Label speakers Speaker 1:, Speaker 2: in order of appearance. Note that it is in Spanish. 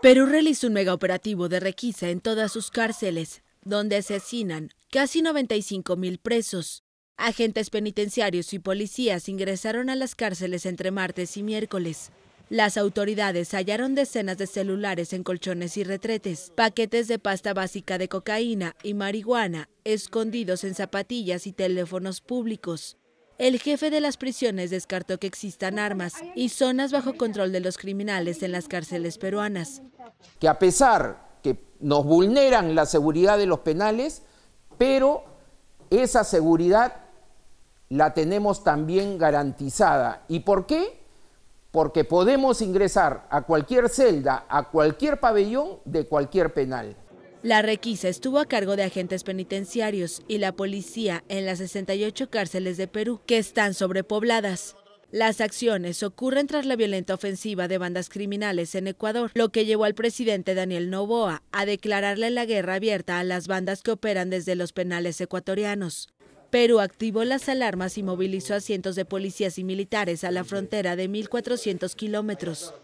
Speaker 1: Perú realizó un megaoperativo de requisa en todas sus cárceles, donde asesinan casi 95 mil presos. Agentes penitenciarios y policías ingresaron a las cárceles entre martes y miércoles. Las autoridades hallaron decenas de celulares en colchones y retretes, paquetes de pasta básica de cocaína y marihuana, escondidos en zapatillas y teléfonos públicos. El jefe de las prisiones descartó que existan armas y zonas bajo control de los criminales en las cárceles peruanas.
Speaker 2: Que a pesar que nos vulneran la seguridad de los penales, pero esa seguridad la tenemos también garantizada. ¿Y por qué? Porque podemos ingresar a cualquier celda, a cualquier pabellón de cualquier penal.
Speaker 1: La requisa estuvo a cargo de agentes penitenciarios y la policía en las 68 cárceles de Perú, que están sobrepobladas. Las acciones ocurren tras la violenta ofensiva de bandas criminales en Ecuador, lo que llevó al presidente Daniel Novoa a declararle la guerra abierta a las bandas que operan desde los penales ecuatorianos. Perú activó las alarmas y movilizó a cientos de policías y militares a la frontera de 1.400 kilómetros.